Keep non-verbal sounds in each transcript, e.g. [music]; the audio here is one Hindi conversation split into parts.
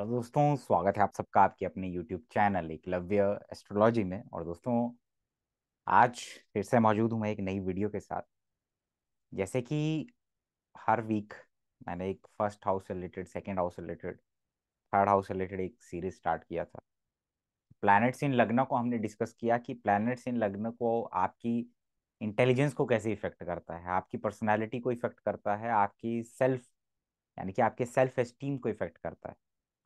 और दोस्तों स्वागत है आप सबका आपके अपने यूट्यूब चैनल एकलव्य एस्ट्रोलॉजी में और दोस्तों आज फिर से मौजूद हूँ मैं एक नई वीडियो के साथ जैसे कि हर वीक मैंने एक first house related second house related third house related एक सीरीज स्टार्ट किया था प्लैनेट्स इन लग्न को हमने डिस्कस किया कि प्लैनेट्स इन लग्न को आपकी इंटेलिजेंस को कैसे इफेक्ट करता है आपकी पर्सनैलिटी को इफेक्ट करता है आपकी सेल्फ यानी कि आपके सेल्फ एस्टीम को इफेक्ट करता है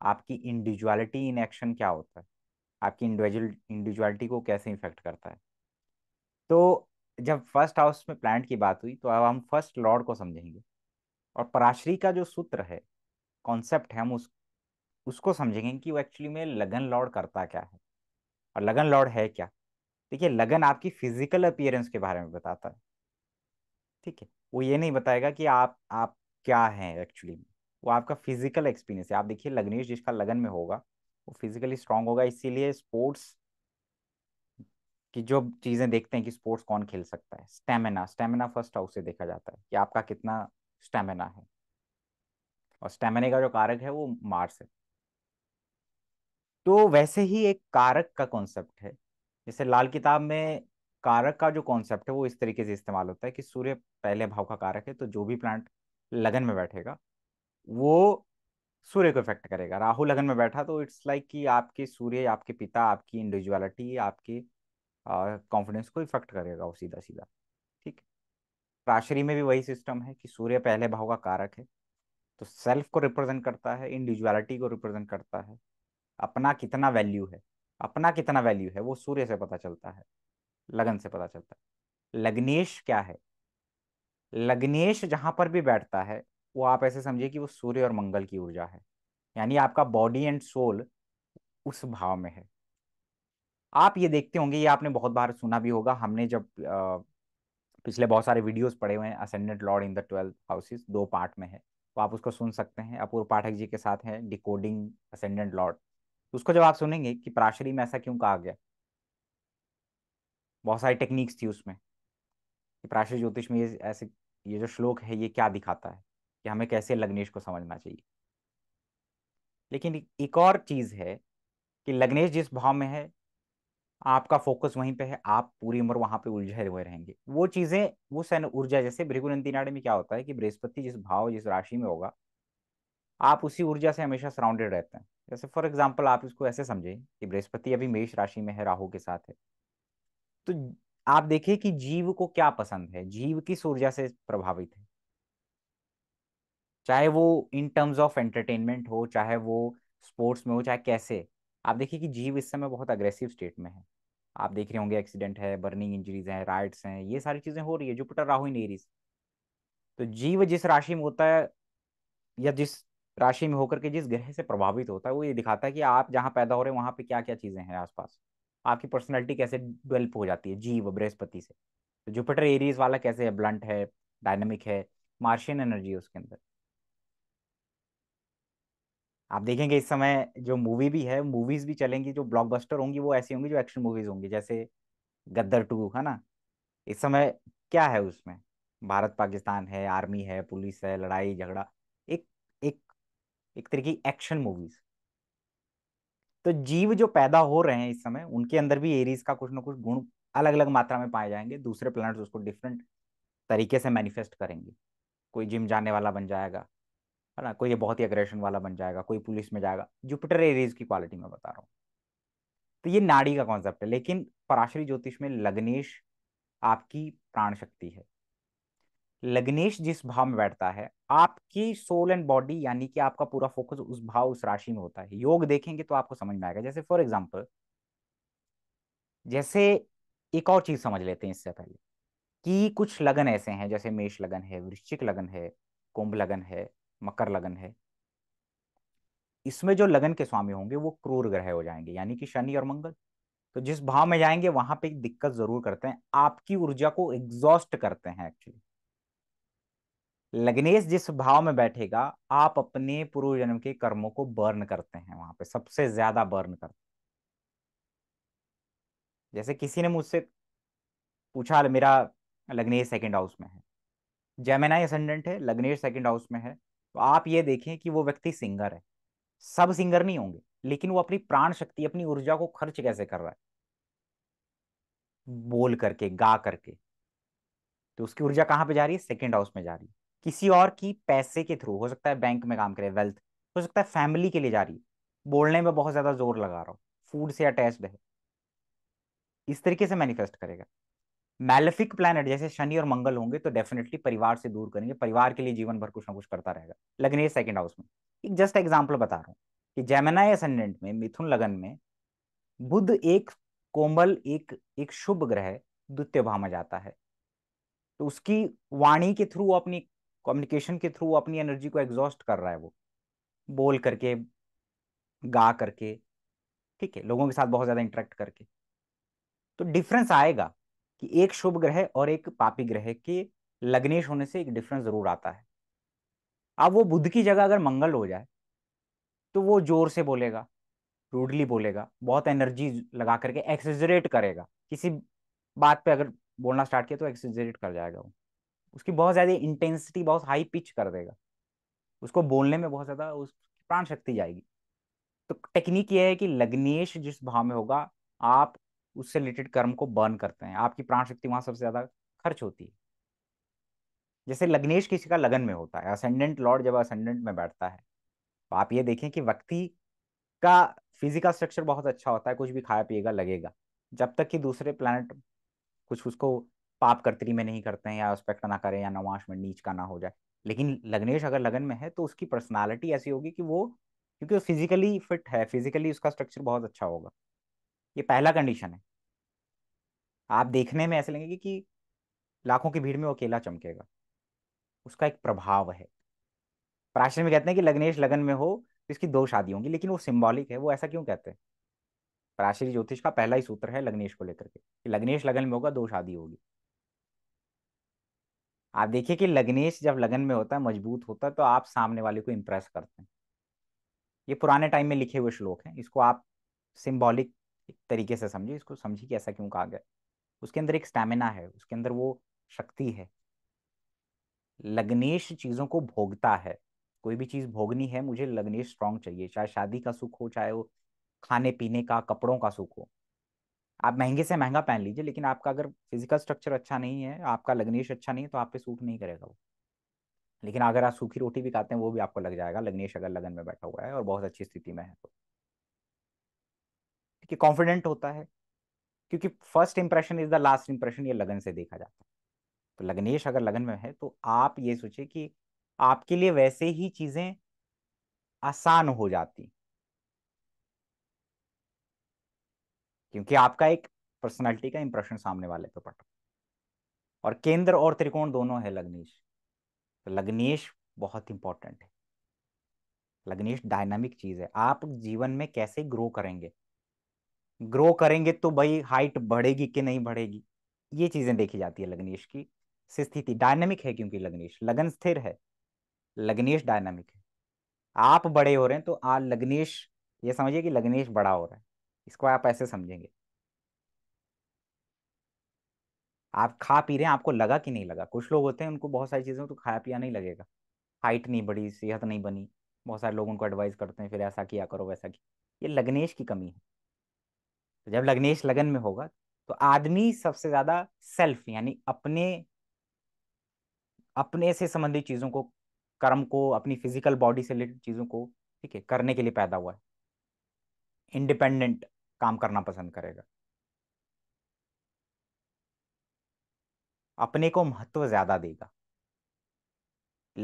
आपकी इंडिविजुअलिटी इन एक्शन क्या होता है आपकी इंडिविजुअल इंडिविजुअलिटी को कैसे इफेक्ट करता है तो जब फर्स्ट हाउस में प्लांट की बात हुई तो अब हम फर्स्ट लॉर्ड को समझेंगे और पराश्री का जो सूत्र है कॉन्सेप्ट है हम उस उसको समझेंगे कि वो एक्चुअली में लगन लॉर्ड करता क्या है और लगन लॉर्ड है क्या देखिए लगन आपकी फिजिकल अपियरेंस के बारे में बताता है ठीक है वो ये नहीं बताएगा कि आप आप क्या हैं एक्चुअली में वो आपका फिजिकल एक्सपीरियंस है आप देखिए लग्नेश जिसका लगन में होगा वो फिजिकली स्ट्रांग होगा इसीलिए स्पोर्ट्स कि जो चीज़ें देखते हैं कि स्पोर्ट्स कौन खेल सकता है स्टेमिना स्टेमिना फर्स्ट हाउस से देखा जाता है कि आपका कितना स्टेमिना है और स्टेमिना का जो कारक है वो मार्स है तो वैसे ही एक कारक का कॉन्सेप्ट है जैसे लाल किताब में कारक का जो कॉन्सेप्ट है वो इस तरीके से इस्तेमाल होता है कि सूर्य पहले भाव का कारक है तो जो भी प्लांट लगन में बैठेगा वो सूर्य को इफेक्ट करेगा राहु लगन में बैठा तो इट्स लाइक कि आपके सूर्य आपके पिता आपकी इंडिविजुअलिटी आपके कॉन्फिडेंस को इफेक्ट करेगा वो सीधा सीधा ठीक राशरी में भी वही सिस्टम है कि सूर्य पहले भाव का कारक है तो सेल्फ को रिप्रेजेंट करता है इंडिविजुअलिटी को रिप्रेजेंट करता है अपना कितना वैल्यू है अपना कितना वैल्यू है वो सूर्य से पता चलता है लगन से पता चलता है लग्नेश क्या है लग्नेश जहां पर भी बैठता है वो आप ऐसे समझिए कि वो सूर्य और मंगल की ऊर्जा है यानी आपका बॉडी एंड सोल उस भाव में है आप ये देखते होंगे ये आपने बहुत बार सुना भी होगा हमने जब आ, पिछले बहुत सारे वीडियोस पड़े हुए हैं ascendant lord in the twelfth houses दो पार्ट में है तो आप उसको सुन सकते हैं अपूर्व पाठक जी के साथ है डिकोडिंग असेंडेंट लॉर्ड उसको जब आप सुनेंगे कि प्राशरी में ऐसा क्यों कहा गया बहुत सारी टेक्निक्स थी उसमें कि प्राशरी ज्योतिष में ये ऐसे ये जो श्लोक है ये क्या दिखाता है कि हमें कैसे लग्नेश को समझना चाहिए लेकिन एक और चीज़ है कि लग्नेश जिस भाव में है आपका फोकस वहीं पे है आप पूरी उम्र वहां पे उलझे हुए रहेंगे वो चीज़ें वो सैन ऊर्जा जैसे नाड़े में क्या होता है कि बृहस्पति जिस भाव जिस राशि में होगा आप उसी ऊर्जा से हमेशा सराउंडेड रहते हैं जैसे फॉर एग्जाम्पल आप इसको ऐसे समझें कि बृहस्पति अभी मेष राशि में है राहु के साथ है तो आप देखिए कि जीव को क्या पसंद है जीव किस ऊर्जा से प्रभावित है चाहे वो इन टर्म्स ऑफ एंटरटेनमेंट हो चाहे वो स्पोर्ट्स में हो चाहे कैसे आप देखिए कि जीव इस समय बहुत अग्रेसिव स्टेट में है आप देख रहे होंगे एक्सीडेंट है बर्निंग इंजरीज हैं राइट्स हैं ये सारी चीजें हो रही है जुपिटर राहु इन एरीज तो जीव जिस राशि में होता है या जिस राशि में होकर के जिस ग्रह से प्रभावित होता है वो ये दिखाता है कि आप जहाँ पैदा हो रहे हैं वहाँ पे क्या क्या चीजें हैं आसपास आपकी पर्सनैलिटी कैसे डेवलप हो जाती है जीव बृहस्पति से तो जुपिटर एरीज वाला कैसे है ब्लंट है डायनेमिक है मार्शियन एनर्जी है उसके अंदर आप देखेंगे इस समय जो मूवी भी है मूवीज भी चलेंगी जो ब्लॉकबस्टर होंगी वो ऐसी होंगी जो एक्शन मूवीज होंगी जैसे गद्दर टू है ना इस समय क्या है उसमें भारत पाकिस्तान है आर्मी है पुलिस है लड़ाई झगड़ा एक एक एक तरह की एक्शन मूवीज तो जीव जो पैदा हो रहे हैं इस समय उनके अंदर भी एरीज का कुछ ना कुछ गुण अलग अलग मात्रा में पाए जाएंगे दूसरे प्लान उसको डिफरेंट तरीके से मैनिफेस्ट करेंगे कोई जिम जाने वाला बन जाएगा है ना कोई ये बहुत ही अग्रेशन वाला बन जाएगा कोई पुलिस में जाएगा जुपिटर एरीज की क्वालिटी में बता रहा हूँ तो ये नाड़ी का कॉन्सेप्ट है लेकिन पराशरी ज्योतिष में लग्नेश आपकी प्राण शक्ति है लग्नेश जिस भाव में बैठता है आपकी सोल एंड बॉडी यानी कि आपका पूरा फोकस उस भाव उस राशि में होता है योग देखेंगे तो आपको समझ में आएगा जैसे फॉर एग्जाम्पल जैसे एक और चीज समझ लेते हैं इससे पहले कि कुछ लगन ऐसे हैं जैसे मेष लगन है वृश्चिक लगन है कुंभ लगन है मकर लगन है इसमें जो लगन के स्वामी होंगे वो क्रूर ग्रह हो जाएंगे यानी कि शनि और मंगल तो जिस भाव में जाएंगे वहां पे दिक्कत जरूर करते हैं आपकी ऊर्जा को एग्जॉस्ट करते हैं एक्चुअली लग्नेश जिस भाव में बैठेगा आप अपने पूर्व जन्म के कर्मों को बर्न करते हैं वहां पे सबसे ज्यादा बर्न करते हैं जैसे किसी ने मुझसे पूछा मेरा लग्नेश सेकंड हाउस में है जैमेना असेंडेंट है लग्नेश सेकंड हाउस में है तो आप ये देखें कि वो व्यक्ति सिंगर है सब सिंगर नहीं होंगे लेकिन वो अपनी प्राण शक्ति अपनी ऊर्जा को खर्च कैसे कर रहा है बोल करके गा करके तो उसकी ऊर्जा कहाँ पे जा रही है सेकेंड हाउस में जा रही है किसी और की पैसे के थ्रू हो सकता है बैंक में काम करे वेल्थ हो सकता है फैमिली के लिए जा रही है बोलने में बहुत ज्यादा जोर लगा रहा हूँ फूड से अटैच्ड है इस तरीके से मैनिफेस्ट करेगा मैलेफिक प्लैनेट जैसे शनि और मंगल होंगे तो डेफिनेटली परिवार से दूर करेंगे परिवार के लिए जीवन भर कुछ ना कुछ करता रहेगा लेकिन ये सेकंड हाउस में एक जस्ट एग्जाम्पल बता रहा हूँ कि जैमिनाई असेंडेंट में मिथुन लगन में बुद्ध एक कोमल एक एक शुभ ग्रह द्वितीय भाव में जाता है तो उसकी वाणी के थ्रू अपनी कम्युनिकेशन के थ्रू अपनी एनर्जी को एग्जॉस्ट कर रहा है वो बोल करके गा करके ठीक है लोगों के साथ बहुत ज़्यादा इंटरेक्ट करके तो डिफरेंस आएगा कि एक शुभ ग्रह और एक पापी ग्रह के लग्नेश होने से एक डिफरेंस जरूर आता है अब वो बुद्ध की जगह अगर मंगल हो जाए तो वो जोर से बोलेगा रूडली बोलेगा बहुत एनर्जी लगा करके एक्सेजरेट करेगा किसी बात पे अगर बोलना स्टार्ट किया तो एक्सेजरेट कर जाएगा वो उसकी बहुत ज़्यादा इंटेंसिटी बहुत हाई पिच कर देगा उसको बोलने में बहुत ज़्यादा उस प्राण शक्ति जाएगी तो टेक्निक ये है कि लग्नेश जिस भाव में होगा आप उससे रिलेटेड कर्म को बर्न करते हैं आपकी प्राण शक्ति वहां सबसे ज्यादा खर्च होती है जैसे लग्नेश किसी का लगन में होता है असेंडेंट लॉर्ड जब असेंडेंट में बैठता है तो आप ये देखें कि व्यक्ति का फिजिकल स्ट्रक्चर बहुत अच्छा होता है कुछ भी खाया पिएगा लगेगा जब तक कि दूसरे प्लानट कुछ उसको पाप कर्तरी में नहीं करते हैं या उसपेक्ट ना करें या नवाश में नीच का ना हो जाए लेकिन लग्नेश अगर लगन में है तो उसकी पर्सनालिटी ऐसी होगी कि वो क्योंकि वो फिजिकली फिट है फिजिकली उसका स्ट्रक्चर बहुत अच्छा होगा ये पहला कंडीशन है आप देखने में ऐसे लगेंगे कि लाखों की भीड़ में वो अकेला चमकेगा उसका एक प्रभाव है प्राचीन में कहते हैं कि लग्नेश लगन में हो तो इसकी दो शादी होंगी लेकिन वो सिंबॉलिक है वो ऐसा क्यों कहते हैं प्राचीन ज्योतिष का पहला ही सूत्र है लग्नेश को लेकर के कि लग्नेश लगन में होगा दो शादी होगी आप देखिए कि लग्नेश जब लगन में होता है मजबूत होता है तो आप सामने वाले को इम्प्रेस करते हैं ये पुराने टाइम में लिखे हुए श्लोक हैं इसको आप सिम्बॉलिक एक तरीके से समझे इसको समझिए ऐसा क्यों कहा गया उसके अंदर एक स्टेमिना है उसके अंदर वो शक्ति है लग्नेश चीज़ों को भोगता है कोई भी चीज़ भोगनी है मुझे लग्नेश स्ट्रांग चाहिए चाहे शादी का सुख हो चाहे वो खाने पीने का कपड़ों का सुख हो आप महंगे से महंगा पहन लीजिए लेकिन आपका अगर फिजिकल स्ट्रक्चर अच्छा नहीं है आपका लग्नेश अच्छा नहीं है तो आप पे सूट नहीं करेगा वो लेकिन अगर आप सूखी रोटी भी खाते हैं वो भी आपको लग जाएगा लग्नेश अगर लगन में बैठा हुआ है और बहुत अच्छी स्थिति में है तो कि कॉन्फिडेंट होता है क्योंकि first impression is the last impression ये लगन से देखा जाता है तो लग्नेश अगर लगन में है तो आप ये सोचे कि आपके लिए वैसे ही चीजें आसान हो जाती क्योंकि आपका एक पर्सनालिटी का इंप्रेशन सामने वाले पे पड़ा और केंद्र और त्रिकोण दोनों है लग्नेश तो लग्नेश बहुत इंपॉर्टेंट है लग्नेश डायनामिक चीज है आप जीवन में कैसे ग्रो करेंगे ग्रो करेंगे तो भाई हाइट बढ़ेगी कि नहीं बढ़ेगी ये चीजें देखी जाती है लग्नेश की स्थिति डायनेमिक है क्योंकि लग्नेश लगन स्थिर है लग्नेश डायनेमिक है आप बड़े हो रहे हैं तो आ लग्नेश ये समझिए कि लग्नेश बड़ा हो रहा है इसको आप ऐसे समझेंगे आप खा पी रहे हैं आपको लगा कि नहीं लगा कुछ लोग होते हैं उनको बहुत सारी चीज़ें तो खाया पिया नहीं लगेगा हाइट नहीं बढ़ी सेहत नहीं बनी बहुत सारे लोग उनको एडवाइस करते हैं फिर ऐसा किया करो वैसा किया ये लग्नेश की कमी है तो जब लग्नेश लगन में होगा तो आदमी सबसे ज्यादा सेल्फ यानी अपने अपने से संबंधित चीजों को कर्म को अपनी फिजिकल बॉडी से रिलेटेड चीजों को ठीक है करने के लिए पैदा हुआ है इंडिपेंडेंट काम करना पसंद करेगा अपने को महत्व ज्यादा देगा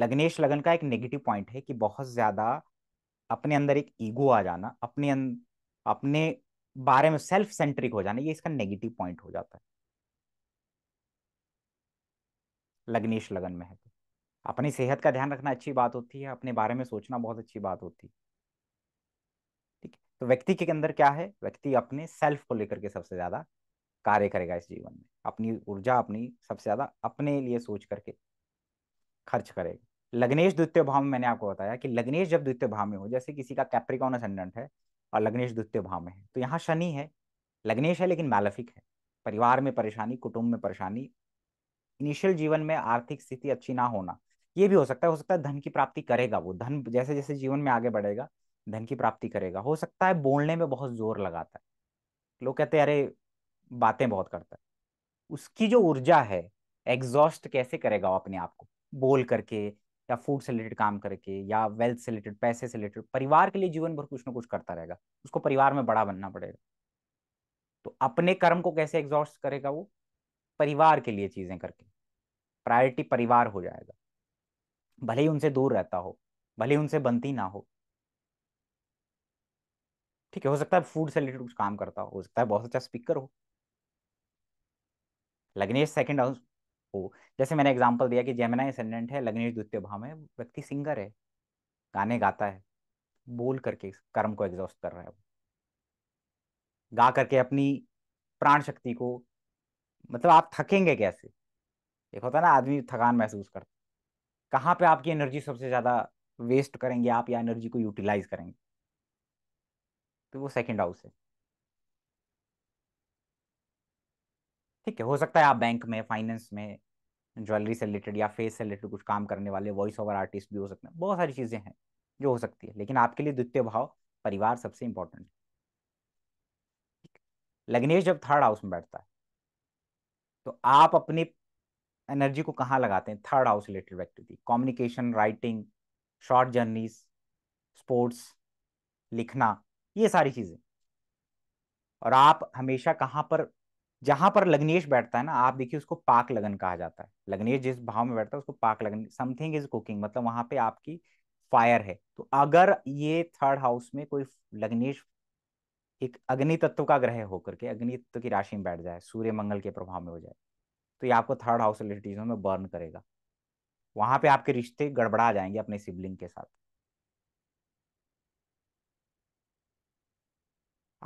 लग्नेश लगन का एक नेगेटिव पॉइंट है कि बहुत ज्यादा अपने अंदर एक ईगो आ जाना अपने अं, अपने बारे में सेल्फ सेंट्रिक हो जाना ये इसका नेगेटिव पॉइंट हो जाता है लग्नेश लगन में है तो अपनी सेहत का ध्यान रखना अच्छी बात होती है अपने बारे में सोचना बहुत अच्छी बात होती है ठीक है तो व्यक्ति के अंदर क्या है व्यक्ति अपने सेल्फ को लेकर के सबसे ज्यादा कार्य करेगा इस जीवन में अपनी ऊर्जा अपनी सबसे ज्यादा अपने लिए सोच करके खर्च करेगा लग्नेश द्वितीय भाव में मैंने आपको बताया कि लग्नेश जब द्वितीय भाव में हो जैसे किसी का कैप्रिकॉन असेंडेंट है और लग्नेश द्वितीय भाव में है तो यहाँ शनि है लग्नेश है लेकिन मैलफिक है परिवार में परेशानी कुटुंब में परेशानी इनिशियल जीवन में आर्थिक स्थिति अच्छी ना होना ये भी हो सकता है हो सकता है धन की प्राप्ति करेगा वो धन जैसे जैसे जीवन में आगे बढ़ेगा धन की प्राप्ति करेगा हो सकता है बोलने में बहुत जोर लगाता है लोग कहते हैं अरे बातें बहुत करता है उसकी जो ऊर्जा है एग्जॉस्ट कैसे करेगा वो अपने आप को बोल करके या फूड से रिलेटेड काम करके या वेल्थ से रिलेटेड पैसे से रिलेटेड परिवार के लिए जीवन भर कुछ ना कुछ करता रहेगा उसको परिवार में बड़ा बनना पड़ेगा तो अपने कर्म को कैसे एग्जॉस्ट करेगा वो परिवार के लिए चीजें करके प्रायोरिटी परिवार हो जाएगा भले ही उनसे दूर रहता हो भले ही उनसे बनती ना हो ठीक है हो सकता है फूड से रिलेटेड कुछ काम करता हो सकता है बहुत अच्छा स्पीकर हो लग्नेश सेकंड हाउस हो जैसे मैंने एग्जाम्पल दिया कि जैमिना असेंडेंट है लग्नेश द्वितीय भाव में व्यक्ति सिंगर है गाने गाता है बोल करके कर्म को एग्जॉस्ट कर रहा है गा करके अपनी प्राण शक्ति को मतलब आप थकेंगे कैसे एक होता है ना आदमी थकान महसूस करता कहाँ पे आपकी एनर्जी सबसे ज़्यादा वेस्ट करेंगे आप या एनर्जी को यूटिलाइज करेंगे तो वो सेकंड हाउस है ठीक है हो सकता है आप बैंक में फाइनेंस में ज्वेलरी से रिलेटेड या फेस से रिलेटेड कुछ काम करने वाले वॉइस ओवर आर्टिस्ट भी हो सकते हैं बहुत सारी चीजें हैं जो हो सकती है लेकिन आपके लिए द्वितीय भाव परिवार सबसे इंपॉर्टेंट है लग्नेश जब थर्ड हाउस में बैठता है तो आप अपनी एनर्जी को कहाँ लगाते हैं third house related activity communication writing short journeys sports लिखना ये सारी चीजें और आप हमेशा कहाँ पर जहां पर लग्नेश बैठता है ना आप देखिए उसको पाक लगन कहा जाता है लग्नेश जिस भाव में बैठता है उसको पाक लगन समथिंग इज कुकिंग मतलब वहां पे आपकी फायर है तो अगर ये थर्ड हाउस में कोई लग्नेश एक अग्नि तत्व का ग्रह होकर के अग्नि तत्व की राशि में बैठ जाए सूर्य मंगल के प्रभाव में हो जाए तो ये आपको थर्ड हाउस रिलेटिव में बर्न करेगा वहां पे आपके रिश्ते गड़बड़ा जाएंगे अपने सिबलिंग के साथ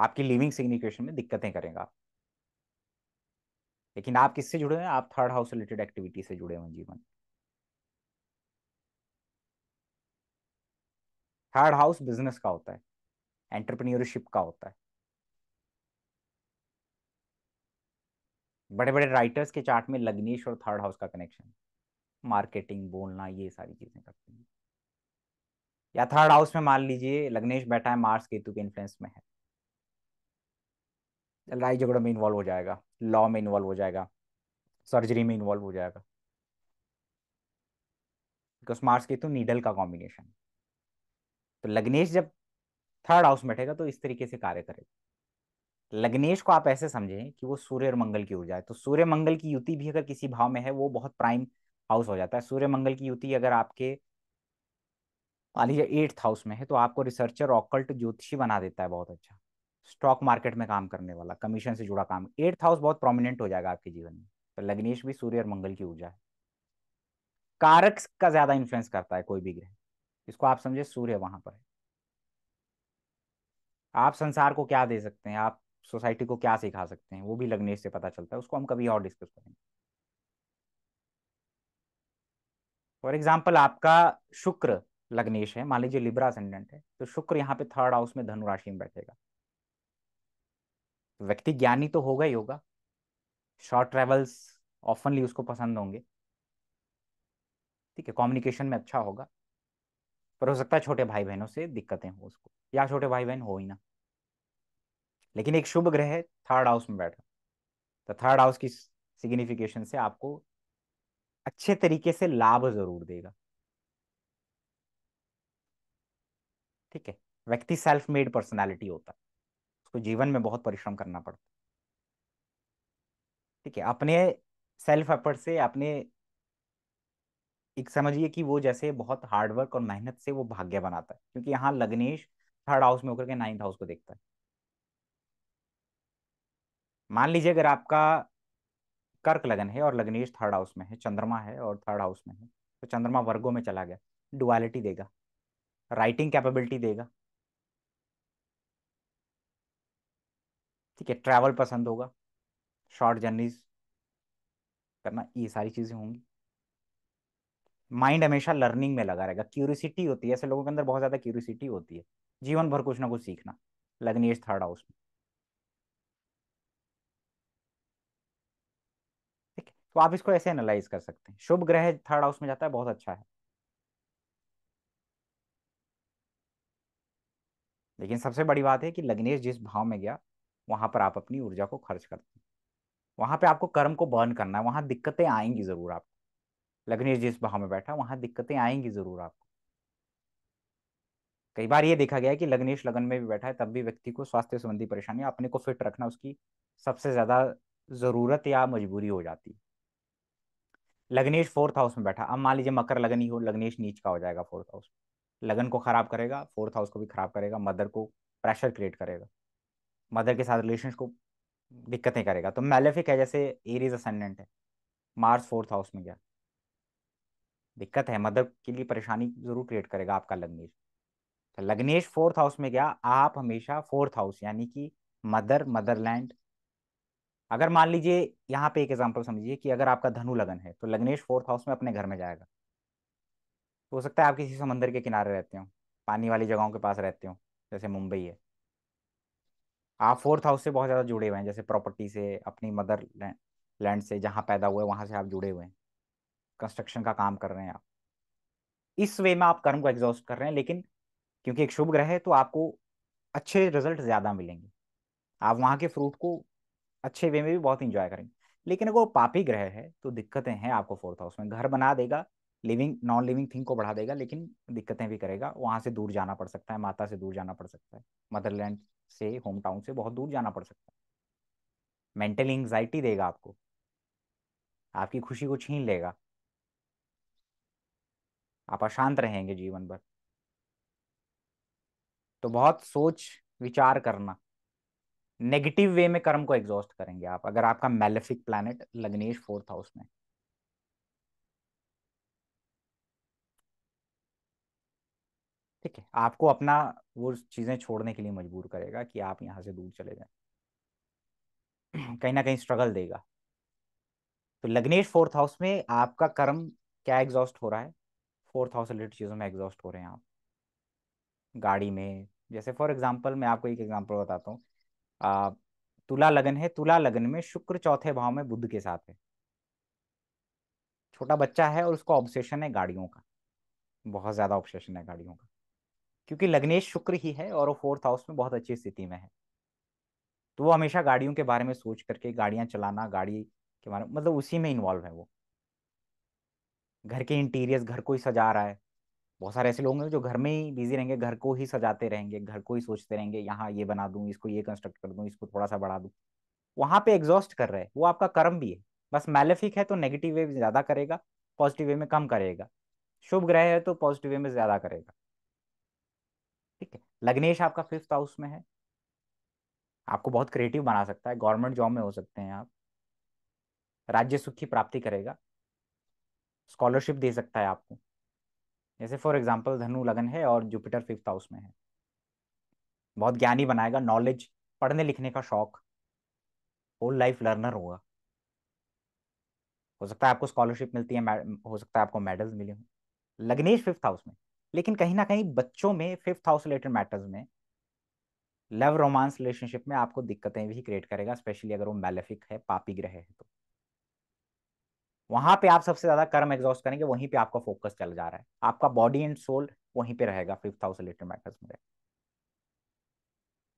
आपकी लिविंग सिग्निफिकेशन में दिक्कतें करेगा आप लेकिन आप किससे जुड़े हैं आप थर्ड हाउस रिलेटेड एक्टिविटी से जुड़े हुए जीवन थर्ड हाउस बिजनेस का होता है एंटरप्रेन्योरशिप का होता है बड़े बड़े राइटर्स के चार्ट में लग्नेश और थर्ड हाउस का कनेक्शन मार्केटिंग बोलना ये सारी चीजें करते हैं या थर्ड हाउस में मान लीजिए लग्नेश बैठा है मार्स केतु के इन्फ्लुएंस में है लड़ाई झगड़ों में इन्वॉल्व हो जाएगा लॉ में इन्वॉल्व हो जाएगा सर्जरी में इन्वॉल्व हो जाएगा बिकॉज मार्स के तो नीडल का कॉम्बिनेशन तो लग्नेश जब थर्ड हाउस में बैठेगा तो इस तरीके से कार्य करेगा लग्नेश को आप ऐसे समझें कि वो सूर्य और मंगल की ऊर्जा है तो सूर्य मंगल की युति भी अगर किसी भाव में है वो बहुत प्राइम हाउस हो जाता है सूर्य मंगल की युति अगर आपके मान लीजिए एट्थ हाउस में है तो आपको रिसर्चर ऑकल्ट ज्योतिषी बना देता है बहुत अच्छा स्टॉक मार्केट में काम करने वाला कमीशन से जुड़ा काम एट्थ हाउस बहुत प्रोमिनेंट हो जाएगा आपके जीवन में तो लग्नेश भी सूर्य और मंगल की ऊर्जा है कारक का ज्यादा इन्फ्लुएंस करता है कोई भी ग्रह इसको आप समझे सूर्य वहां पर है आप संसार को क्या दे सकते हैं आप सोसाइटी को क्या सिखा सकते हैं वो भी लग्नेश से पता चलता है उसको हम कभी और डिस्कस करेंगे फॉर एग्जाम्पल आपका शुक्र लग्नेश है मान लीजिए लिब्रा असेंडेंट है तो शुक्र यहाँ पे थर्ड हाउस में धनुराशि में बैठेगा व्यक्ति ज्ञानी तो होगा ही होगा शॉर्ट ट्रेवल्स ऑफनली उसको पसंद होंगे ठीक है कम्युनिकेशन में अच्छा होगा पर हो सकता है छोटे भाई बहनों से दिक्कतें हो उसको या छोटे भाई बहन हो ही ना लेकिन एक शुभ ग्रह थर्ड हाउस में बैठा तो थर्ड हाउस की सिग्निफिकेशन से आपको अच्छे तरीके से लाभ जरूर देगा ठीक है व्यक्ति सेल्फ मेड पर्सनालिटी होता तो जीवन में बहुत परिश्रम करना पड़ता है ठीक है अपने सेल्फ एफर्ट से अपने एक समझिए कि वो जैसे बहुत हार्डवर्क और मेहनत से वो भाग्य बनाता है क्योंकि यहाँ लग्नेश थर्ड हाउस में होकर के नाइन्थ हाउस को देखता है मान लीजिए अगर आपका कर्क लगन है और लग्नेश थर्ड हाउस में है चंद्रमा है और थर्ड हाउस में है तो चंद्रमा वर्गों में चला गया डुअलिटी देगा राइटिंग कैपेबिलिटी देगा ठीक है ट्रैवल पसंद होगा शॉर्ट जर्नीज करना ये सारी चीज़ें होंगी माइंड हमेशा लर्निंग में लगा रहेगा क्यूरियसिटी होती है ऐसे लोगों के अंदर बहुत ज़्यादा क्यूरियसिटी होती है जीवन भर कुछ ना कुछ सीखना लगनी एज थर्ड हाउस में ठीक है तो आप इसको ऐसे एनालाइज कर सकते हैं शुभ ग्रह थर्ड हाउस में जाता है बहुत अच्छा है लेकिन सबसे बड़ी बात है कि लग्नेश जिस भाव में गया वहाँ पर आप अपनी ऊर्जा को खर्च करते हैं वहाँ पे आपको कर्म को बर्न करना है वहाँ दिक्कतें आएंगी ज़रूर आपको लग्नेश जिस भाव में बैठा वहाँ दिक्कतें आएंगी ज़रूर आपको कई बार ये देखा गया है कि लग्नेश लगन में भी बैठा है तब भी व्यक्ति को स्वास्थ्य संबंधी परेशानी अपने को फिट रखना उसकी सबसे ज़्यादा ज़रूरत या मजबूरी हो जाती है लग्नेश फोर्थ हाउस में बैठा अब मान लीजिए मकर लगन ही हो लग्नेश नीच का हो जाएगा फोर्थ हाउस लगन को खराब करेगा फोर्थ हाउस को भी खराब करेगा मदर को प्रेशर क्रिएट करेगा मदर के साथ रिलेशन को दिक्कतें करेगा तो मेलेफिक है जैसे एरीज असेंडेंट है मार्स फोर्थ हाउस में गया दिक्कत है मदर के लिए परेशानी जरूर क्रिएट करेगा आपका लग्नेश तो लग्नेश फोर्थ हाउस में गया आप हमेशा फोर्थ हाउस यानी कि मदर मदरलैंड अगर मान लीजिए यहाँ पे एक एग्जांपल समझिए कि अगर आपका धनु लगन है तो लग्नेश फोर्थ हाउस में अपने घर में जाएगा तो हो सकता है आप किसी समंदर के किनारे रहते हो पानी वाली जगहों के पास रहते हो जैसे मुंबई है आप हाँ, फोर्थ हाउस से बहुत ज्यादा जुड़े हुए हैं जैसे प्रॉपर्टी से अपनी मदर लैंड लैंड से जहाँ पैदा हुए वहां से आप जुड़े हुए हैं कंस्ट्रक्शन का काम कर रहे हैं आप इस वे में आप कर्म को एग्जॉस्ट कर रहे हैं लेकिन क्योंकि एक शुभ ग्रह है तो आपको अच्छे रिजल्ट ज्यादा मिलेंगे आप वहाँ के फ्रूट को अच्छे वे में भी बहुत इंजॉय करेंगे लेकिन अगर वो पापी ग्रह है तो दिक्कतें हैं आपको फोर्थ हाउस में घर बना देगा लिविंग नॉन लिविंग थिंग को बढ़ा देगा लेकिन दिक्कतें भी करेगा वहाँ से दूर जाना पड़ सकता है माता से दूर जाना पड़ सकता है मदरलैंड से होम टाउन से बहुत दूर जाना पड़ सकता है मेंटल एंगजाइटी देगा आपको आपकी खुशी को छीन लेगा आप अशांत रहेंगे जीवन भर तो बहुत सोच विचार करना नेगेटिव वे में कर्म को एग्जॉस्ट करेंगे आप अगर आपका मेलेफिक प्लानट लग्नेश फोर्थ हाउस में ठीक है आपको अपना वो चीज़ें छोड़ने के लिए मजबूर करेगा कि आप यहाँ से दूर चले जाए [clears throat] कहीं ना कहीं स्ट्रगल देगा तो लग्नेश फोर्थ हाउस में आपका कर्म क्या एग्जॉस्ट हो रहा है फोर्थ हाउस रिलेटेड चीज़ों में एग्जॉस्ट हो रहे हैं आप गाड़ी में जैसे फॉर एग्जाम्पल मैं आपको एक एग्जाम्पल बताता हूँ तुला लगन है तुला लगन में शुक्र चौथे भाव में बुद्ध के साथ है छोटा बच्चा है और उसका ऑब्सेशन है गाड़ियों का बहुत ज़्यादा ऑब्सेशन है गाड़ियों का क्योंकि लग्नेश शुक्र ही है और वो फोर्थ हाउस में बहुत अच्छी स्थिति में है तो वो हमेशा गाड़ियों के बारे में सोच करके गाड़ियां चलाना गाड़ी के बारे में मतलब उसी में इन्वॉल्व है वो घर के इंटीरियर्स घर को ही सजा रहा है बहुत सारे ऐसे लोग हैं जो घर में ही बिजी रहेंगे घर को ही सजाते रहेंगे घर को ही सोचते रहेंगे यहाँ ये बना दूँ इसको ये कंस्ट्रक्ट कर दूँ इसको थोड़ा सा बढ़ा दूँ वहाँ पे एग्जॉस्ट कर रहे हैं वो आपका कर्म भी है बस मैलेफिक है तो नेगेटिव वे में ज़्यादा करेगा पॉजिटिव वे में कम करेगा शुभ ग्रह है तो पॉजिटिव वे में ज़्यादा करेगा ठीक है लग्नेश आपका फिफ्थ हाउस में है आपको बहुत क्रिएटिव बना सकता है गवर्नमेंट जॉब में हो सकते हैं आप राज्य सुख की प्राप्ति करेगा स्कॉलरशिप दे सकता है आपको जैसे फॉर एग्जाम्पल धनु लगन है और जुपिटर फिफ्थ हाउस में है बहुत ज्ञानी बनाएगा नॉलेज पढ़ने लिखने का शौक होल लाइफ लर्नर होगा हो सकता है आपको स्कॉलरशिप मिलती है हो सकता है आपको मेडल्स मिले हों लग्नेश फिफ्थ हाउस में लेकिन कहीं ना कहीं बच्चों में फिफ्थ हाउस रिलेटेड मैटर्स में लव रोमांस रिलेशनशिप में आपको दिक्कतें भी क्रिएट करेगा स्पेशली अगर वो मेलेफिक है पापी ग्रह है तो वहां पे आप सबसे ज्यादा कर्म एग्जॉस्ट करेंगे वहीं पे आपका फोकस चल जा रहा है आपका बॉडी एंड सोल वहीं पे रहेगा फिफ्थ हाउस रिलेटेड मैटर्स में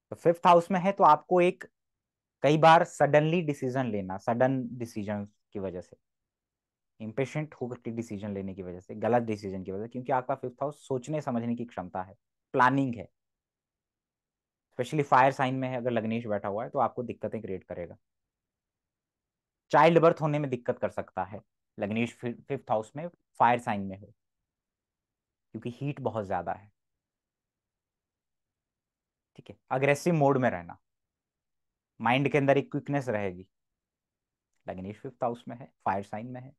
तो फिफ्थ हाउस में है तो आपको एक कई बार सडनली डिसीजन लेना सडन डिसीजन की वजह से इम्पेशेंट होकर डिसीजन लेने की वजह से गलत डिसीजन की वजह से क्योंकि आपका फिफ्थ हाउस सोचने समझने की क्षमता है प्लानिंग है स्पेशली फायर साइन में है अगर लग्नेश बैठा हुआ है तो आपको दिक्कतें क्रिएट करेगा चाइल्ड बर्थ होने में दिक्कत कर सकता है लग्नेश फिफ्थ हाउस में फायर साइन में हो क्योंकि हीट बहुत ज्यादा है ठीक है अग्रेसिव मोड में रहना माइंड के अंदर एक क्विकनेस रहेगी लग्नेश फिफ्थ हाउस में है फायर साइन में है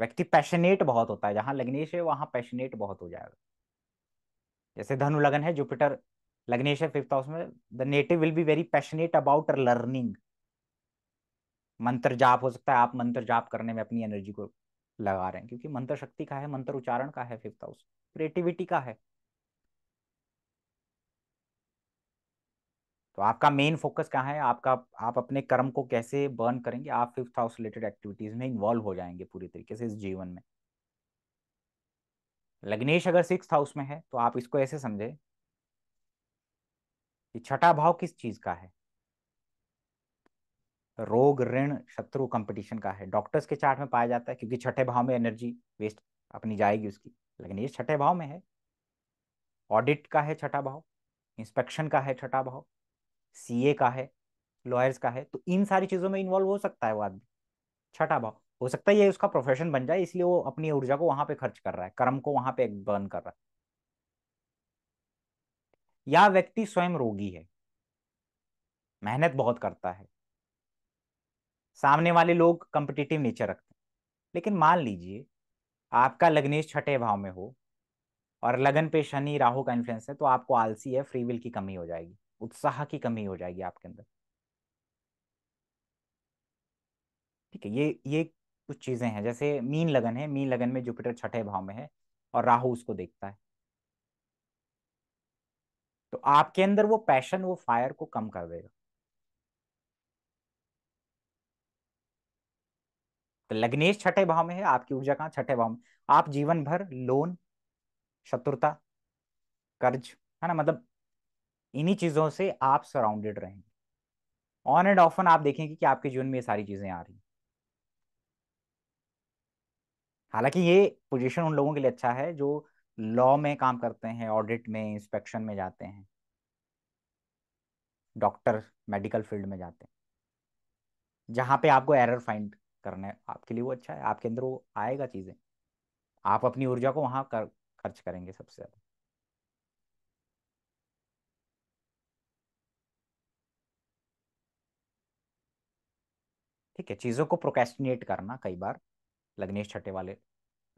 व्यक्ति पैशनेट बहुत होता है जहां लग्नेश है वहां पैशनेट बहुत हो जाएगा जैसे धनु लगन है जुपिटर लग्नेश है फिफ्थ हाउस में the native will be very passionate about learning मंत्र जाप हो सकता है आप मंत्र जाप करने में अपनी एनर्जी को लगा रहे हैं क्योंकि मंत्र शक्ति का है मंत्र उच्चारण का है फिफ्थ हाउस क्रिएटिविटी का है तो आपका मेन फोकस कहाँ है आपका आप अपने कर्म को कैसे बर्न करेंगे आप फिफ्थ हाउस रिलेटेड एक्टिविटीज में इन्वॉल्व हो जाएंगे पूरी तरीके से इस जीवन में लग्नेश अगर सिक्स हाउस में है तो आप इसको ऐसे समझे कि छठा भाव किस चीज का है रोग ऋण शत्रु कंपटीशन का है डॉक्टर्स के चार्ट में पाया जाता है क्योंकि छठे भाव में एनर्जी वेस्ट अपनी जाएगी उसकी लेकिन ये छठे भाव में है ऑडिट का है छठा भाव इंस्पेक्शन का है छठा भाव सीए का है लॉयर्स का है तो इन सारी चीज़ों में इन्वॉल्व हो सकता है वो आदमी छठा भाव हो सकता है ये उसका प्रोफेशन बन जाए इसलिए वो अपनी ऊर्जा को वहां पे खर्च कर रहा है कर्म को वहां पे बर्न कर रहा है या व्यक्ति स्वयं रोगी है मेहनत बहुत करता है सामने वाले लोग कंपिटिटिव नेचर रखते हैं लेकिन मान लीजिए आपका लग्नेश छठे भाव में हो और लगन पे शनि राहु का इन्फ्लुएंस है तो आपको आलसी है फ्री विल की कमी हो जाएगी उत्साह की कमी हो जाएगी आपके अंदर ठीक है ये ये कुछ चीजें हैं जैसे मीन लगन है मीन लगन में जुपिटर छठे भाव में है और राहु उसको देखता है तो आपके अंदर वो पैशन वो फायर को कम कर देगा तो लग्नेश छठे भाव में है आपकी ऊर्जा कहां छठे भाव में आप जीवन भर लोन शत्रुता कर्ज है ना मतलब इन्हीं चीज़ों से आप सराउंडेड रहेंगे ऑन एंड ऑफन आप देखेंगे कि आपके जीवन में ये सारी चीज़ें आ रही हालांकि ये पोजीशन उन लोगों के लिए अच्छा है जो लॉ में काम करते हैं ऑडिट में इंस्पेक्शन में जाते हैं डॉक्टर मेडिकल फील्ड में जाते हैं जहां पे आपको एरर फाइंड करना आपके लिए वो अच्छा है आपके अंदर वो आएगा चीज़ें आप अपनी ऊर्जा को वहां कर खर्च करेंगे सबसे ज़्यादा ठीक है चीज़ों को प्रोकेस्टिनेट करना कई बार लग्नेश छठे वाले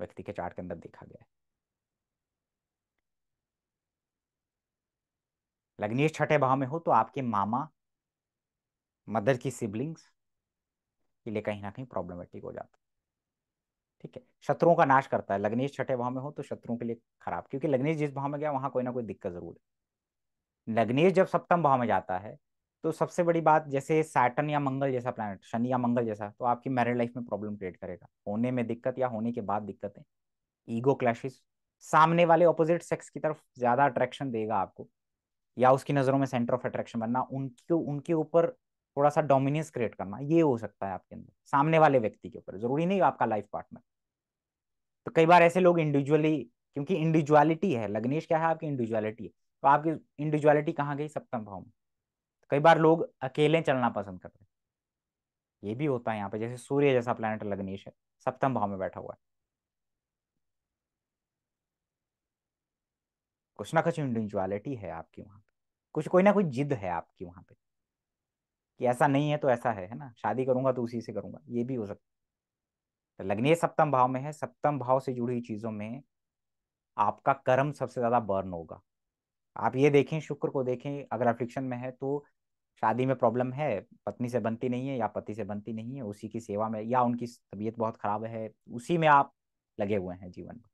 व्यक्ति के चार्ट के अंदर देखा गया है लग्नेश छठे भाव में हो तो आपके मामा मदर की सिबलिंग्स के लिए कहीं ना कहीं प्रॉब्लमेटिक हो जाता ठीक है शत्रुओं का नाश करता है लग्नेश छठे भाव में हो तो शत्रुओं के लिए खराब क्योंकि लग्नेश जिस भाव में गया वहां कोई ना कोई दिक्कत जरूर है लग्नेश जब सप्तम भाव में जाता है तो सबसे बड़ी बात जैसे सैटन या मंगल जैसा प्लानट शनि या मंगल जैसा तो आपकी मैरिड लाइफ में प्रॉब्लम क्रिएट करेगा होने में दिक्कत या होने के बाद दिक्कतें ईगो क्लैशेस सामने वाले ऑपोजिट सेक्स की तरफ ज्यादा अट्रैक्शन देगा आपको या उसकी नजरों में सेंटर ऑफ अट्रैक्शन बनना उनके उनके ऊपर थोड़ा सा डोमिनेंस क्रिएट करना ये हो सकता है आपके अंदर सामने वाले व्यक्ति के ऊपर जरूरी नहीं आपका लाइफ पार्टनर तो कई बार ऐसे लोग इंडिविजुअली क्योंकि इंडिविजुअलिटी है लग्नेश क्या है आपकी इंडिविजुअलिटी है तो आपकी इंडिविजुअलिटी कहाँ गई सप्तम भाव में कई बार लोग अकेले चलना पसंद करते हैं ये भी होता है यहाँ पे जैसे सूर्य जैसा प्लानट लग्नेश है सप्तम भाव में बैठा हुआ है कुछ ना कुछ इंडिविजुअलिटी है आपकी वहां पे कुछ कोई ना कोई जिद है आपकी वहां पे कि ऐसा नहीं है तो ऐसा है है ना शादी करूंगा तो उसी से करूंगा ये भी हो सकता तो है लग्नेश सप्तम भाव में है सप्तम भाव से जुड़ी हुई चीजों में आपका कर्म सबसे ज्यादा बर्न होगा आप ये देखें शुक्र को देखें अगर अफ्रिक्शन में है तो शादी में प्रॉब्लम है पत्नी से बनती नहीं है या पति से बनती नहीं है उसी की सेवा में या उनकी तबीयत बहुत खराब है उसी में आप लगे हुए हैं जीवन में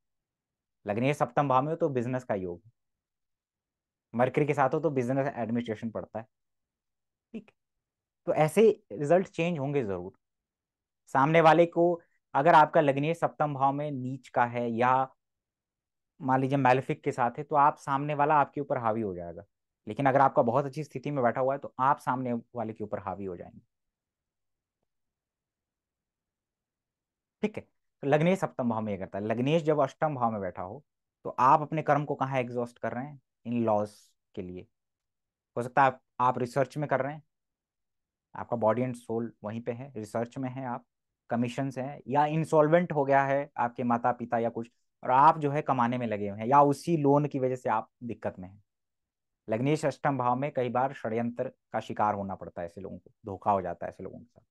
लगने सप्तम भाव में हो तो बिजनेस का योग है मरकरी के साथ हो तो बिजनेस एडमिनिस्ट्रेशन पड़ता है ठीक तो ऐसे रिजल्ट चेंज होंगे जरूर सामने वाले को अगर आपका लग्नीय सप्तम भाव में नीच का है या मान लीजिए मैलिफिक के साथ है तो आप सामने वाला आपके ऊपर हावी हो जाएगा लेकिन अगर आपका बहुत अच्छी स्थिति में बैठा हुआ है तो आप सामने वाले के ऊपर हावी हो जाएंगे ठीक है तो लग्नेश सप्तम भाव में यह करता है लग्नेश जब अष्टम भाव में बैठा हो तो आप अपने कर्म को कहाँ एग्जॉस्ट कर रहे हैं इन लॉस के लिए हो सकता है आप, आप रिसर्च में कर रहे हैं आपका बॉडी एंड सोल वहीं पे है रिसर्च में है आप कमीशन हैं या इंसॉल्वेंट हो गया है आपके माता पिता या कुछ और आप जो है कमाने में लगे हुए हैं या उसी लोन की वजह से आप दिक्कत में हैं लग्नेश अष्टम भाव में कई बार षड्यंत्र का शिकार होना पड़ता है ऐसे लोगों को धोखा हो जाता है ऐसे लोगों के साथ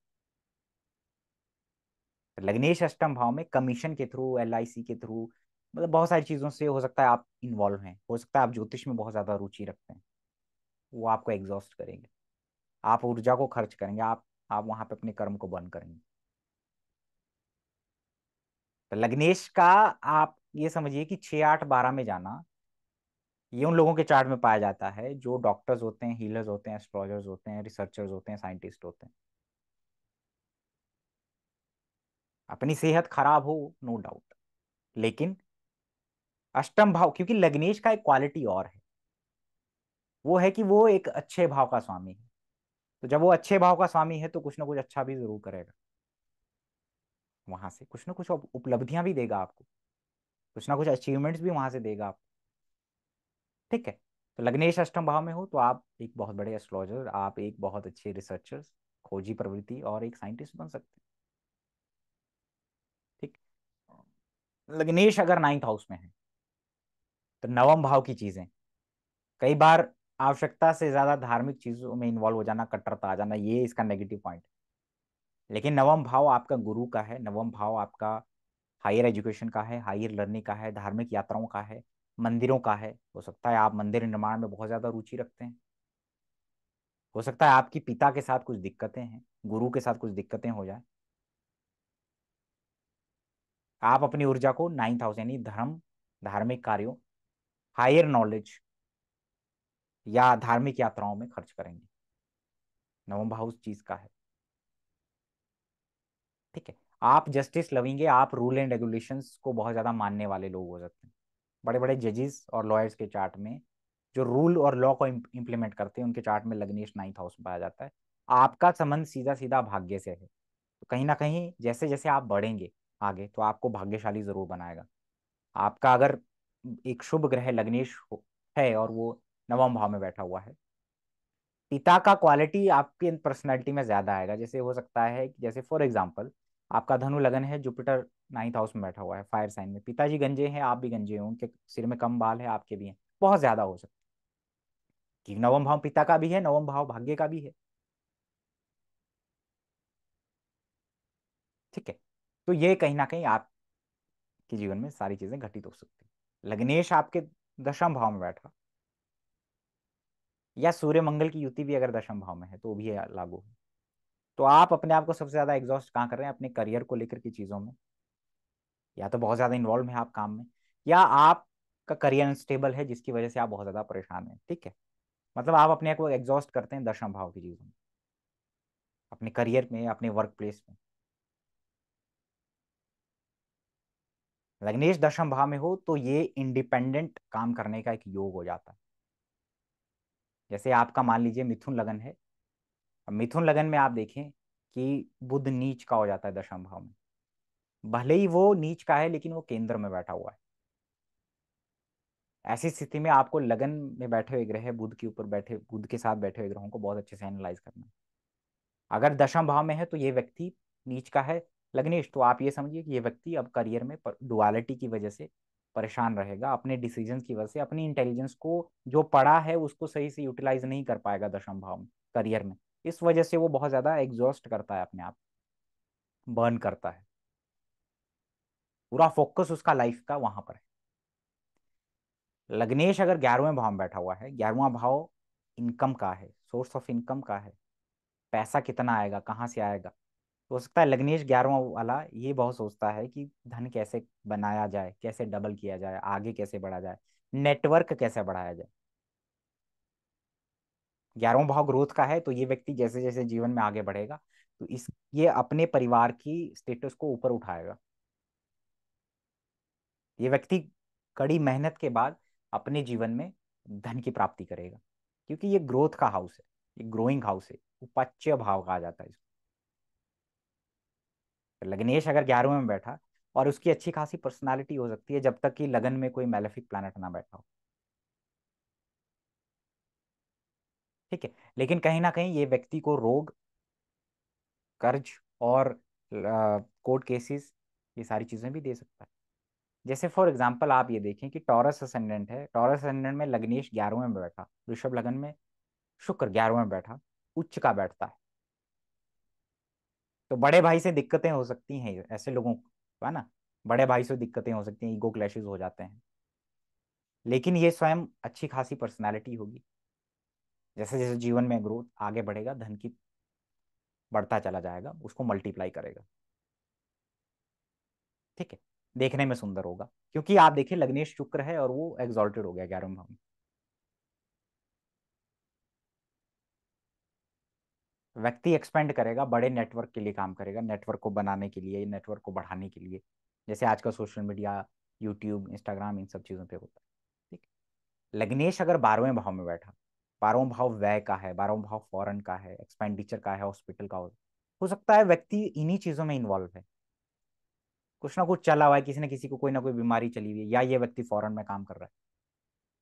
तो लग्नेश अष्टम भाव में कमीशन के थ्रू एल के थ्रू मतलब बहुत सारी चीज़ों से हो सकता है आप इन्वॉल्व हैं हो सकता है आप ज्योतिष में बहुत ज़्यादा रुचि रखते हैं वो आपको एग्जॉस्ट करेंगे आप ऊर्जा को खर्च करेंगे आप आप वहां पे अपने कर्म को बंद करेंगे तो लग्नेश का आप ये समझिए कि छह आठ बारह में जाना ये उन लोगों के चार्ट में पाया जाता है जो डॉक्टर्स होते हैं हीलर्स होते हैं एस्ट्रोलॉजर्स होते हैं रिसर्चर्स होते हैं साइंटिस्ट होते हैं अपनी सेहत खराब हो नो डाउट लेकिन अष्टम भाव क्योंकि लग्नेश का एक क्वालिटी और है वो है कि वो एक अच्छे भाव का स्वामी है तो जब वो अच्छे भाव का स्वामी है तो कुछ ना कुछ अच्छा भी जरूर करेगा वहां से कुछ ना कुछ उपलब्धियां भी देगा आपको कुछ ना कुछ अचीवमेंट्स भी वहां से देगा आपको ठीक है तो लग्नेश अष्टम भाव में हो तो आप एक बहुत बड़े एस्ट्रोलॉजर आप एक बहुत अच्छे रिसर्चर खोजी प्रवृत्ति और एक साइंटिस्ट बन सकते हैं ठीक लग्नेश अगर नाइन्थ हाउस में है तो नवम भाव की चीजें कई बार आवश्यकता से ज्यादा धार्मिक चीजों में इन्वॉल्व हो जाना कट्टरता आ जाना ये इसका नेगेटिव पॉइंट लेकिन नवम भाव आपका गुरु का है नवम भाव आपका हायर एजुकेशन का है हायर लर्निंग का है धार्मिक यात्राओं का है मंदिरों का है हो सकता है आप मंदिर निर्माण में बहुत ज़्यादा रुचि रखते हैं हो सकता है आपकी पिता के साथ कुछ दिक्कतें हैं गुरु के साथ कुछ दिक्कतें हो जाए आप अपनी ऊर्जा को नाइन्थ हाउस यानी धर्म धार्मिक कार्यों हायर नॉलेज या धार्मिक यात्राओं में खर्च करेंगे नवम उस चीज का है ठीक है आप जस्टिस लवेंगे आप रूल एंड रेगुलेशंस को बहुत ज्यादा मानने वाले लोग हो सकते हैं बड़े बड़े जजेस और लॉयर्स के चार्ट में जो रूल और लॉ को इम्प्लीमेंट करते हैं उनके चार्ट में लग्नेश नाइन्थ हाउस में पाया जाता है आपका संबंध सीधा सीधा भाग्य से है तो कहीं ना कहीं जैसे जैसे आप बढ़ेंगे आगे तो आपको भाग्यशाली जरूर बनाएगा आपका अगर एक शुभ ग्रह लग्नेश है और वो नवम भाव में बैठा हुआ है पिता का क्वालिटी आपकी पर्सनैलिटी में ज्यादा आएगा जैसे हो सकता है कि जैसे फॉर एग्जाम्पल आपका धनु लगन है जुपिटर नाइन्थ हाउस में बैठा हुआ है फायर साइन में पिताजी गंजे हैं आप भी गंजे हैं उनके सिर में कम बाल है आपके भी हैं बहुत ज्यादा हो सकता कि नवम भाव पिता का भी है नवम भाव भाग्य का भी है ठीक है तो ये कहीं ना कहीं आपके जीवन में सारी चीजें घटित हो सकती लग्नेश आपके दशम भाव में बैठा या सूर्य मंगल की युति भी अगर दशम भाव में है तो भी लागू है तो आप अपने आप को सबसे ज्यादा एग्जॉस्ट कहाँ कर रहे हैं अपने करियर को लेकर की चीजों में या तो बहुत ज़्यादा इन्वॉल्व है आप काम में या आपका करियर अनस्टेबल है जिसकी वजह से आप बहुत ज़्यादा परेशान हैं ठीक है मतलब आप अपने आप को एग्जॉस्ट करते हैं दशम भाव की चीज़ों में अपने करियर में अपने वर्क प्लेस में लग्नेश दशम भाव में हो तो ये इंडिपेंडेंट काम करने का एक योग हो जाता है जैसे आपका मान लीजिए मिथुन लगन है मिथुन लगन में आप देखें कि बुद्ध नीच का हो जाता है दशम भाव में भले ही वो नीच का है लेकिन वो केंद्र में बैठा हुआ है ऐसी स्थिति में आपको लगन में बैठे हुए ग्रह बुद्ध के ऊपर बैठे बुद्ध के साथ बैठे हुए ग्रहों को बहुत अच्छे से एनालाइज करना अगर दशम भाव में है तो ये व्यक्ति नीच का है लग्नेश तो आप ये समझिए कि ये व्यक्ति अब करियर में डुअलिटी की वजह से परेशान रहेगा अपने डिसीजन की वजह से अपनी इंटेलिजेंस को जो पढ़ा है उसको सही से यूटिलाइज नहीं कर पाएगा दशम भाव में करियर में इस वजह से वो बहुत ज़्यादा एग्जॉस्ट करता है अपने आप बर्न करता है पूरा फोकस उसका लाइफ का वहां पर है लग्नेश अगर ग्यारहवें भाव में बैठा हुआ है ग्यारहवा भाव इनकम का है सोर्स ऑफ इनकम का है पैसा कितना आएगा कहाँ से आएगा हो सकता है लग्नेश ग्यारहवा वाला ये बहुत सोचता है कि धन कैसे बनाया जाए कैसे डबल किया जाए आगे कैसे बढ़ा जाए नेटवर्क कैसे बढ़ाया जाए ग्यारहवा भाव ग्रोथ का है तो ये व्यक्ति जैसे जैसे जीवन में आगे बढ़ेगा तो इस ये अपने परिवार की स्टेटस को ऊपर उठाएगा ये व्यक्ति कड़ी मेहनत के बाद अपने जीवन में धन की प्राप्ति करेगा क्योंकि ये ग्रोथ का हाउस है ये ग्रोइंग हाउस है उपाच्य भाव कहा जाता है इसको लग्नेश अगर ग्यारहवें में बैठा और उसकी अच्छी खासी पर्सनालिटी हो सकती है जब तक कि लगन में कोई मेलेफिक प्लानट ना बैठा हो ठीक है लेकिन कहीं ना कहीं ये व्यक्ति को रोग कर्ज और कोर्ट केसेस ये सारी चीजें भी दे सकता है जैसे फॉर एग्जाम्पल आप ये देखें कि टॉरस असेंडेंट है टॉरस असेंडेंट में लग्नेश ग्यारहवें में बैठा ऋषभ लगन में शुक्र ग्यारहवें में बैठा उच्च का बैठता है तो बड़े भाई से दिक्कतें हो सकती हैं ऐसे लोगों को है ना बड़े भाई से दिक्कतें हो सकती हैं ईगो क्लैशेज हो जाते हैं लेकिन ये स्वयं अच्छी खासी पर्सनैलिटी होगी जैसे जैसे जीवन में ग्रोथ आगे बढ़ेगा धन की बढ़ता चला जाएगा उसको मल्टीप्लाई करेगा ठीक है देखने में सुंदर होगा क्योंकि आप देखिए लग्नेश शुक्र है और वो एग्जॉल्टेड हो गया ग्यारहवें भाव में व्यक्ति एक्सपेंड करेगा बड़े नेटवर्क के लिए काम करेगा नेटवर्क को बनाने के लिए नेटवर्क को बढ़ाने के लिए जैसे आज का सोशल मीडिया यूट्यूब इंस्टाग्राम इन सब चीज़ों पे होता है ठीक लग्नेश अगर बारहवें भाव में बैठा बारहवें भाव व्यय का है बारहवें भाव फॉरन का है एक्सपेंडिचर का है हॉस्पिटल का हो सकता है व्यक्ति इन्हीं चीज़ों में इन्वॉल्व है कुछ ना कुछ चला हुआ है किसी ना किसी को कोई ना कोई बीमारी चली हुई है या ये व्यक्ति फॉरन में काम कर रहा है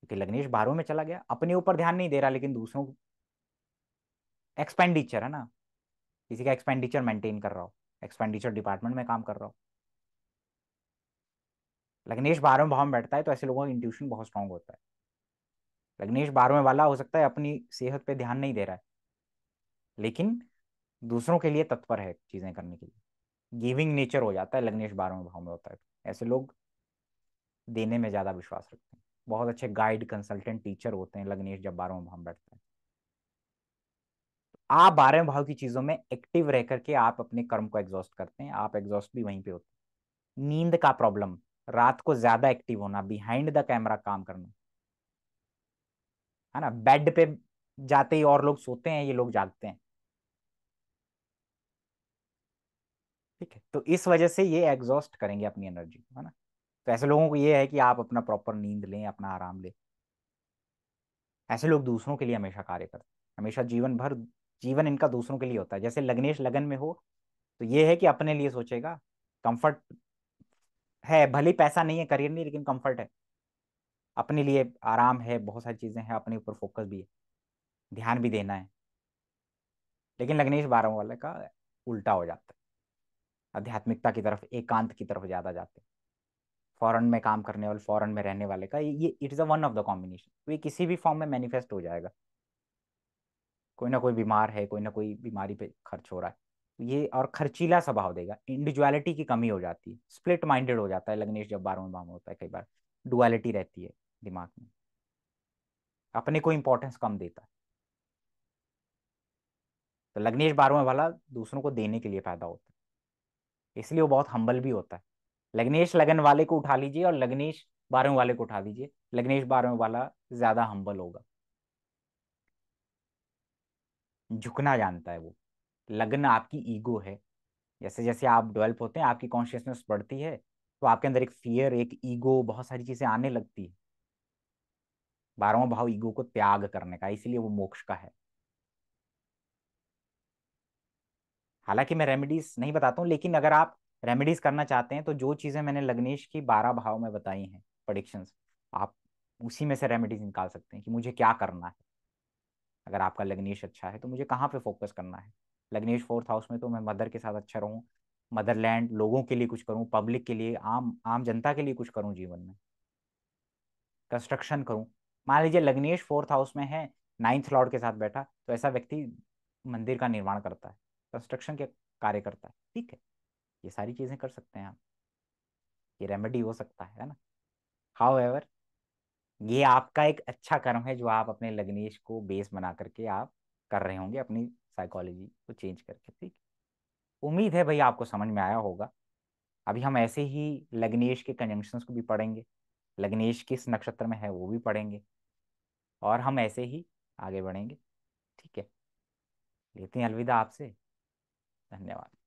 क्योंकि लग्नेश बाहरों में चला गया अपने ऊपर ध्यान नहीं दे रहा लेकिन दूसरों एक्सपेंडिचर है ना किसी का एक्सपेंडिचर मेंटेन कर रहा हो एक्सपेंडिचर डिपार्टमेंट में काम कर रहा हो लग्नेश बारहवें भाव में बैठता है तो ऐसे लोगों का इंट्यूशन बहुत स्ट्रांग होता है लग्नेश बारहवें वाला हो सकता है अपनी सेहत पे ध्यान नहीं दे रहा है लेकिन दूसरों के लिए तत्पर है चीजें करने के लिए गिविंग नेचर हो जाता है लग्नेश बारहवें भाव में होता है ऐसे लोग देने में ज़्यादा विश्वास रखते हैं बहुत अच्छे गाइड कंसल्टेंट टीचर होते हैं लग्नेश जब बारहवें भाव में बैठते हैं आप बारहवें भाव की चीज़ों में एक्टिव रह करके आप अपने कर्म को एग्जॉस्ट करते हैं आप एग्जॉस्ट भी वहीं पे होते हैं नींद का प्रॉब्लम रात को ज़्यादा एक्टिव होना बिहाइंड द कैमरा काम करना है ना बेड पे जाते ही और लोग सोते हैं ये लोग जागते हैं ठीक है तो इस वजह से ये एग्जॉस्ट करेंगे अपनी एनर्जी है ना तो ऐसे लोगों को ये है कि आप अपना प्रॉपर नींद लें अपना आराम लें ऐसे लोग दूसरों के लिए हमेशा कार्य करते हमेशा जीवन भर जीवन इनका दूसरों के लिए होता है जैसे लग्नेश लगन में हो तो ये है कि अपने लिए सोचेगा कंफर्ट है भले पैसा नहीं है करियर नहीं लेकिन कंफर्ट है अपने लिए आराम है बहुत सारी चीज़ें हैं अपने ऊपर फोकस भी है ध्यान भी देना है लेकिन लग्नेश बारह वाले का उल्टा हो जाता है आध्यात्मिकता की तरफ एकांत की तरफ ज़्यादा जाते हैं फॉरन में काम करने वाले फॉरन में रहने वाले का ये it is a one of the combination तो ये किसी भी फॉर्म में मैनिफेस्ट हो जाएगा कोई ना कोई बीमार है कोई ना कोई बीमारी पे खर्च हो रहा है ये और खर्चीला स्वभाव देगा इंडिविजुअलिटी की कमी हो जाती है स्प्लिट माइंडेड हो जाता है लग्नेश जब बारहवें बार में होता है कई बार डुअलिटी रहती है दिमाग में अपने को इम्पोर्टेंस कम देता है तो लग्नेश बारहवें वाला दूसरों को देने के लिए पैदा होता है इसलिए वो बहुत हम्बल भी होता है लग्नेश लगन वाले को उठा लीजिए और लग्नेश बारहवें वाले को उठा दीजिए लग्नेश बारहवें वाला ज्यादा हम्बल होगा झुकना जानता है वो लगन आपकी ईगो है जैसे जैसे आप डेवलप होते हैं आपकी कॉन्शियसनेस बढ़ती है तो आपके अंदर एक फियर एक ईगो बहुत सारी चीजें आने लगती है बारहवा भाव ईगो को त्याग करने का इसलिए वो मोक्ष का है हालांकि मैं रेमेडीज नहीं बताता हूँ लेकिन अगर आप रेमेडीज करना चाहते हैं तो जो चीज़ें मैंने लग्नेश की बारह भाव में बताई हैं प्रडिक्शंस आप उसी में से रेमेडीज निकाल सकते हैं कि मुझे क्या करना है अगर आपका लग्नेश अच्छा है तो मुझे कहाँ पे फोकस करना है लग्नेश फोर्थ हाउस में तो मैं मदर के साथ अच्छा रहूँ मदरलैंड लोगों के लिए कुछ करूँ पब्लिक के लिए आम आम जनता के लिए कुछ करूँ जीवन में कंस्ट्रक्शन करूँ मान लीजिए लग्नेश फोर्थ हाउस में है नाइन्थ लॉर्ड के साथ बैठा तो ऐसा व्यक्ति मंदिर का निर्माण करता है कंस्ट्रक्शन के कार्य करता है ठीक है ये सारी चीज़ें कर सकते हैं आप ये रेमेडी हो सकता है ना हाउ एवर ये आपका एक अच्छा कर्म है जो आप अपने लग्नेश को बेस बना करके आप कर रहे होंगे अपनी साइकोलॉजी को चेंज करके ठीक उम्मीद है भाई आपको समझ में आया होगा अभी हम ऐसे ही लग्नेश के कंजंक्शन को भी पढ़ेंगे लग्नेश किस नक्षत्र में है वो भी पढ़ेंगे और हम ऐसे ही आगे बढ़ेंगे ठीक है लेते हैं अलविदा आपसे धन्यवाद